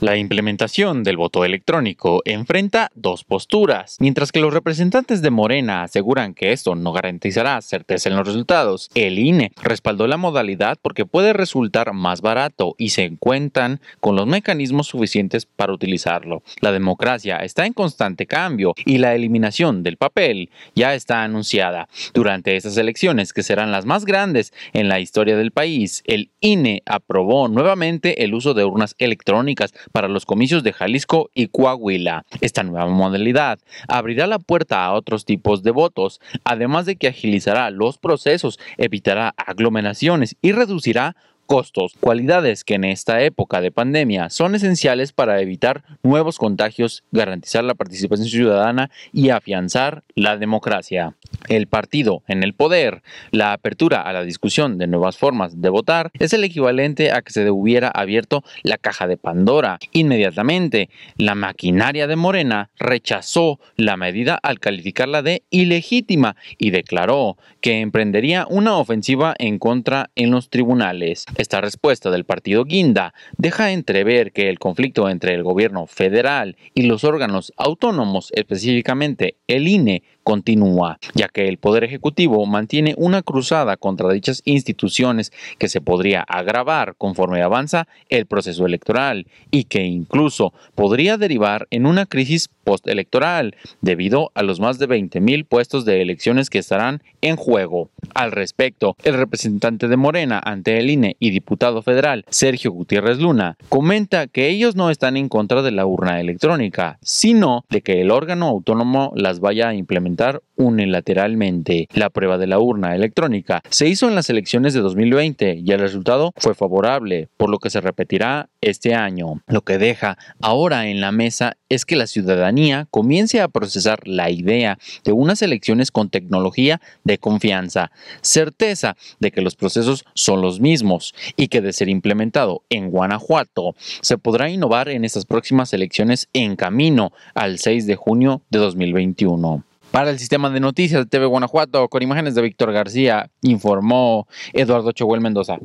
La implementación del voto electrónico enfrenta dos posturas. Mientras que los representantes de Morena aseguran que esto no garantizará certeza en los resultados, el INE respaldó la modalidad porque puede resultar más barato y se encuentran con los mecanismos suficientes para utilizarlo. La democracia está en constante cambio y la eliminación del papel ya está anunciada. Durante estas elecciones, que serán las más grandes en la historia del país, el INE aprobó nuevamente el uso de urnas electrónicas para los comicios de Jalisco y Coahuila. Esta nueva modalidad abrirá la puerta a otros tipos de votos, además de que agilizará los procesos, evitará aglomeraciones y reducirá costos, cualidades que en esta época de pandemia son esenciales para evitar nuevos contagios, garantizar la participación ciudadana y afianzar la democracia el partido en el poder, la apertura a la discusión de nuevas formas de votar es el equivalente a que se hubiera abierto la caja de Pandora. Inmediatamente, la maquinaria de Morena rechazó la medida al calificarla de ilegítima y declaró que emprendería una ofensiva en contra en los tribunales. Esta respuesta del partido Guinda deja entrever que el conflicto entre el gobierno federal y los órganos autónomos, específicamente el INE, continúa, ya que el Poder Ejecutivo mantiene una cruzada contra dichas instituciones que se podría agravar conforme avanza el proceso electoral y que incluso podría derivar en una crisis postelectoral debido a los más de 20.000 puestos de elecciones que estarán en juego. Al respecto, el representante de Morena ante el INE y diputado federal, Sergio Gutiérrez Luna, comenta que ellos no están en contra de la urna electrónica, sino de que el órgano autónomo las vaya a implementar unilateralmente. La prueba de la urna electrónica se hizo en las elecciones de 2020 y el resultado fue favorable, por lo que se repetirá este año. Lo que deja ahora en la mesa es que la ciudadanía comience a procesar la idea de unas elecciones con tecnología de confianza, certeza de que los procesos son los mismos y que de ser implementado en Guanajuato, se podrá innovar en estas próximas elecciones en camino al 6 de junio de 2021. Para el sistema de noticias de TV Guanajuato, con imágenes de Víctor García, informó Eduardo Choguel Mendoza.